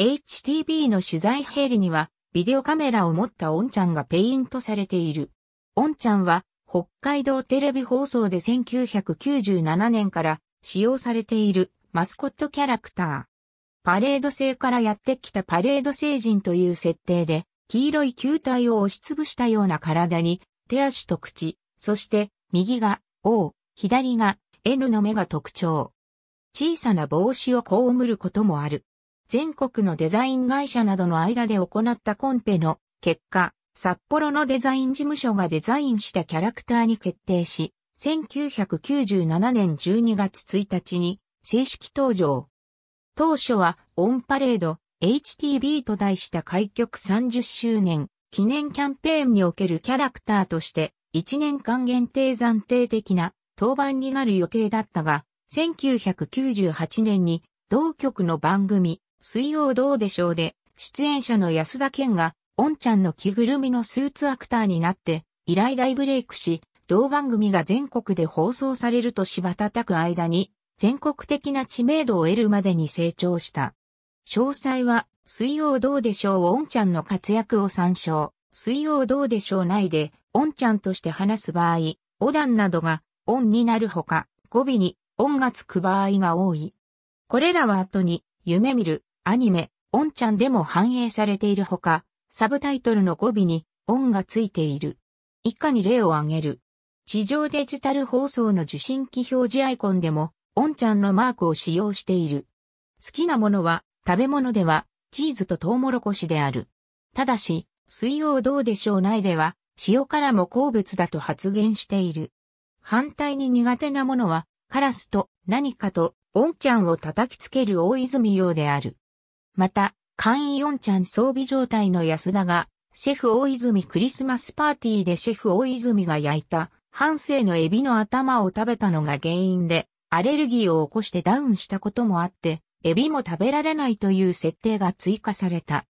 HTB の取材ヘリには、ビデオカメラを持ったオンちゃんがペイントされている。オンちゃんは、北海道テレビ放送で1997年から使用されているマスコットキャラクター。パレード星からやってきたパレード星人という設定で、黄色い球体を押しつぶしたような体に、手足と口、そして右が O、左が N の目が特徴。小さな帽子をこうむることもある。全国のデザイン会社などの間で行ったコンペの結果、札幌のデザイン事務所がデザインしたキャラクターに決定し、1997年12月1日に正式登場。当初はオンパレード HTB と題した開局30周年記念キャンペーンにおけるキャラクターとして1年間限定暫定的な当番になる予定だったが、1998年に同局の番組水曜どうでしょうで、出演者の安田健が、おんちゃんの着ぐるみのスーツアクターになって、依頼大ブレイクし、同番組が全国で放送されるとしばたたく間に、全国的な知名度を得るまでに成長した。詳細は、水曜どうでしょうおんちゃんの活躍を参照。水曜どうでしょう内で、おんちゃんとして話す場合、おだんなどが、おんになるほか、語尾に、んがつく場合が多い。これらは後に、夢見る、アニメ、オンちゃんでも反映されているほか、サブタイトルの語尾に、オンがついている。以下に例を挙げる。地上デジタル放送の受信機表示アイコンでも、オンちゃんのマークを使用している。好きなものは、食べ物では、チーズとトウモロコシである。ただし、水曜どうでしょうないでは、塩辛も好物だと発言している。反対に苦手なものは、カラスと何かと、オンちゃんを叩きつける大泉洋である。また、簡易4ちゃん装備状態の安田が、シェフ大泉クリスマスパーティーでシェフ大泉が焼いた、半生のエビの頭を食べたのが原因で、アレルギーを起こしてダウンしたこともあって、エビも食べられないという設定が追加された。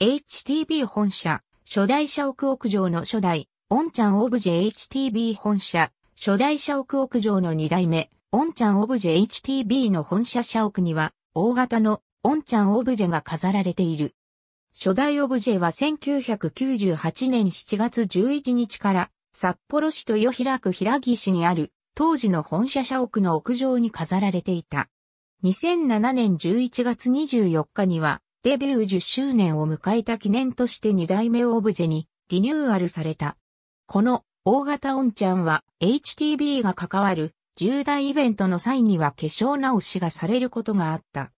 HTB 本社、初代社屋屋上の初代、オンちゃんオブジェ HTB 本社、初代社屋屋上の2代目、オンちゃんオブジェ HTB の本社社屋には、大型のオンチャンオブジェが飾られている。初代オブジェは1998年7月11日から札幌市豊平区平木市にある当時の本社社屋の屋上に飾られていた。2007年11月24日にはデビュー10周年を迎えた記念として2代目オブジェにリニューアルされた。この大型オンちゃんは HTB が関わる重大イベントの際には化粧直しがされることがあった。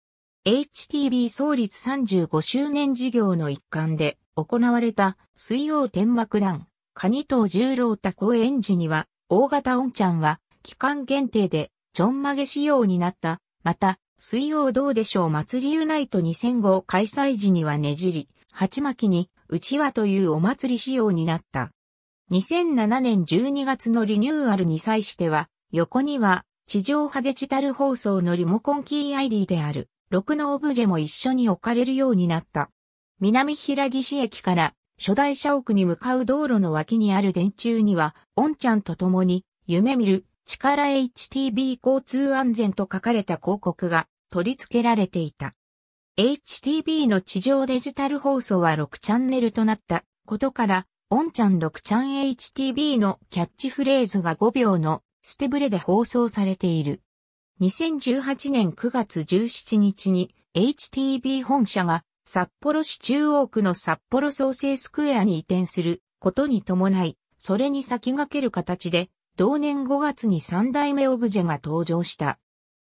HTB 創立35周年事業の一環で行われた水曜天幕団、蟹藤十郎太エンジには、大型オンちゃんは期間限定でちょんまげ仕様になった。また、水曜どうでしょう祭りユナイト2005開催時にはねじり、鉢巻きにうちわというお祭り仕様になった。2007年12月のリニューアルに際しては、横には地上波デジタル放送のリモコンキー ID である。6のオブジェも一緒に置かれるようになった。南平岸駅から初代社屋に向かう道路の脇にある電柱には、おんちゃんと共に、夢見る、力 HTB 交通安全と書かれた広告が取り付けられていた。HTB の地上デジタル放送は6チャンネルとなったことから、おんちゃん6ちゃん HTB のキャッチフレーズが5秒の捨てブレで放送されている。2018年9月17日に HTB 本社が札幌市中央区の札幌創生スクエアに移転することに伴い、それに先駆ける形で、同年5月に3代目オブジェが登場した。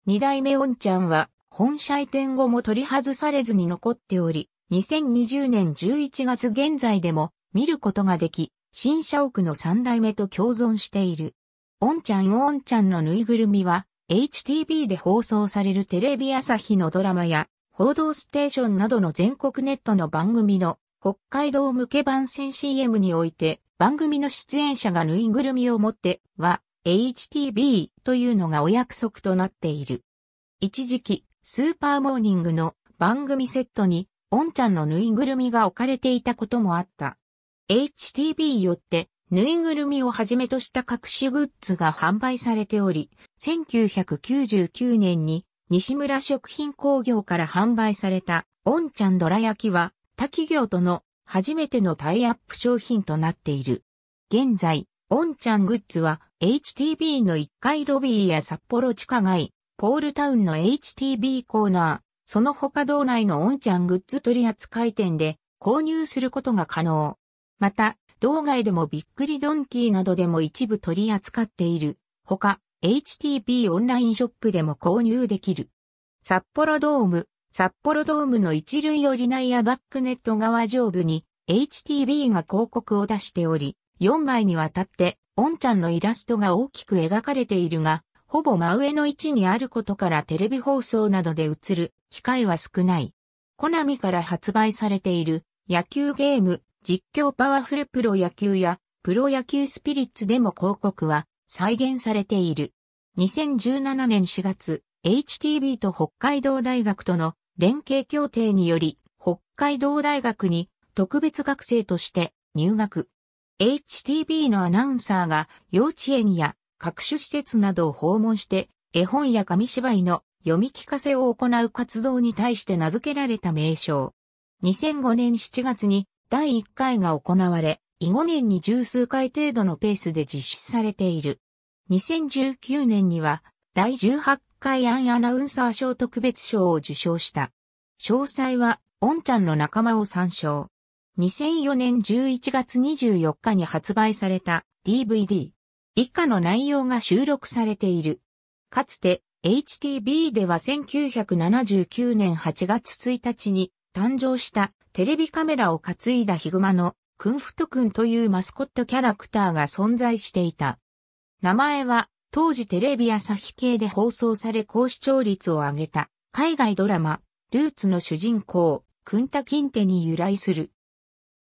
2代目オンちゃんは、本社移転後も取り外されずに残っており、2020年11月現在でも見ることができ、新社屋の3代目と共存している。オンちゃんオンちゃんのぬいぐるみは、HTB で放送されるテレビ朝日のドラマや、報道ステーションなどの全国ネットの番組の北海道向け番宣 CM において、番組の出演者がぬいぐるみを持っては、HTB というのがお約束となっている。一時期、スーパーモーニングの番組セットに、おんちゃんのぬいぐるみが置かれていたこともあった。HTB よってぬいぐるみをはじめとした隠しグッズが販売されており、1999年に西村食品工業から販売された、おんちゃんどら焼きは、他企業との初めてのタイアップ商品となっている。現在、おんちゃんグッズは、HTB の1階ロビーや札幌地下街、ポールタウンの HTB コーナー、その他道内のおんちゃんグッズ取扱店で購入することが可能。また、道外でもびっくりドンキーなどでも一部取り扱っている。ほか、HTP オンラインショップでも購入できる。札幌ドーム、札幌ドームの一塁寄り内やバックネット側上部に HTB が広告を出しており、4枚にわたって、オンちゃんのイラストが大きく描かれているが、ほぼ真上の位置にあることからテレビ放送などで映る機会は少ない。コナミから発売されている野球ゲーム実況パワフルプロ野球やプロ野球スピリッツでも広告は再現されている。2017年4月、HTB と北海道大学との連携協定により、北海道大学に特別学生として入学。HTB のアナウンサーが幼稚園や各種施設などを訪問して絵本や紙芝居の読み聞かせを行う活動に対して名付けられた名称。2005年7月に第1回が行われ、以後年に十数回程度のペースで実施されている。2019年には、第18回アンアナウンサー賞特別賞を受賞した。詳細は、オンちゃんの仲間を参照。2004年11月24日に発売された DVD。以下の内容が収録されている。かつて HTB では1979年8月1日に誕生したテレビカメラを担いだヒグマのクンフト君というマスコットキャラクターが存在していた。名前は当時テレビ朝日系で放送され高視聴率を上げた海外ドラマ、ルーツの主人公、クンタキンテに由来する。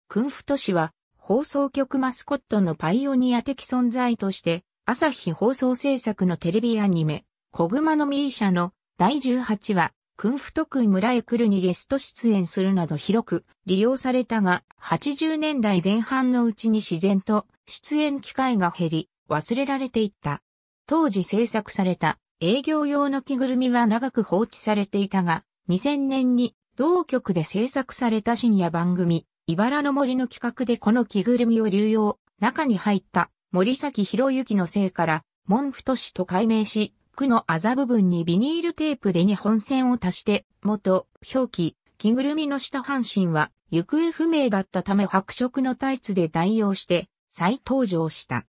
クンフト氏は放送局マスコットのパイオニア的存在として朝日放送制作のテレビアニメ、小熊のミーシャの第18話、不得意村へ来るにゲスト出演するなど広く利用されたが、80年代前半のうちに自然と出演機会が減り、忘れられていった。当時制作された営業用の着ぐるみは長く放置されていたが、2000年に同局で制作された深夜番組、茨の森の企画でこの着ぐるみを流用、中に入った森崎博之のせいから、文ふとしと改名し、服のあざ部分にビニールテープで2本線を足して、元、表記、着ぐるみの下半身は、行方不明だったため白色のタイツで代用して、再登場した。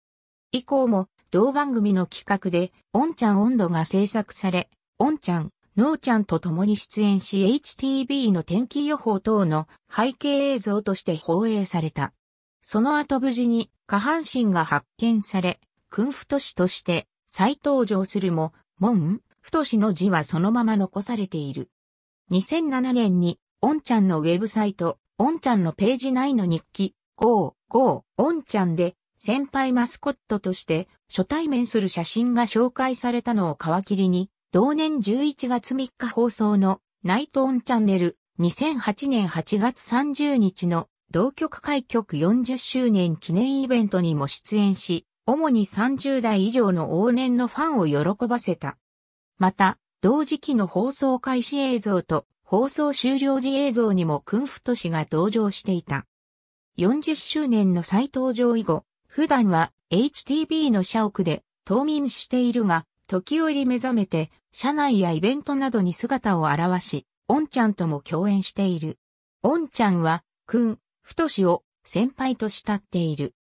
以降も、同番組の企画で、オンちゃん温度が制作され、おんちゃん、ノーちゃんと共に出演し HTB の天気予報等の背景映像として放映された。その後無事に下半身が発見され、君夫都市として再登場するも、門、太しの字はそのまま残されている。2007年に、おんちゃんのウェブサイト、おんちゃんのページ内の日記、ゴー、ゴー、おんちゃんで、先輩マスコットとして初対面する写真が紹介されたのを皮切りに、同年11月3日放送のナイトオンチャンネル2008年8月30日の同局開局40周年記念イベントにも出演し、主に30代以上の往年のファンを喜ばせた。また、同時期の放送開始映像と放送終了時映像にもクンフト氏が登場していた。40周年の再登場以後、普段は HTB の社屋で冬眠しているが、時折目覚めて、社内やイベントなどに姿を現し、オンちゃんとも共演している。オンちゃんは、くん、ふとしを先輩と慕っている。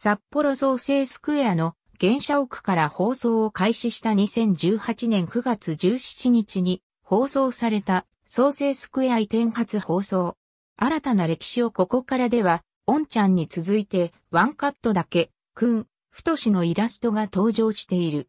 札幌創生スクエアの原社屋から放送を開始した2018年9月17日に放送された創生スクエア移転初放送。新たな歴史をここからでは、オンちゃんに続いてワンカットだけ、くん、ふとしのイラストが登場している。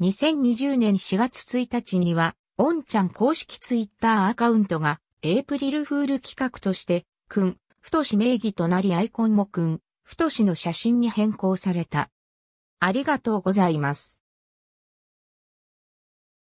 2020年4月1日には、オンちゃん公式ツイッターアカウントがエイプリルフール企画として、くん、ふとし名義となりアイコンもくん、太の写真に変更された。ありがとうございます。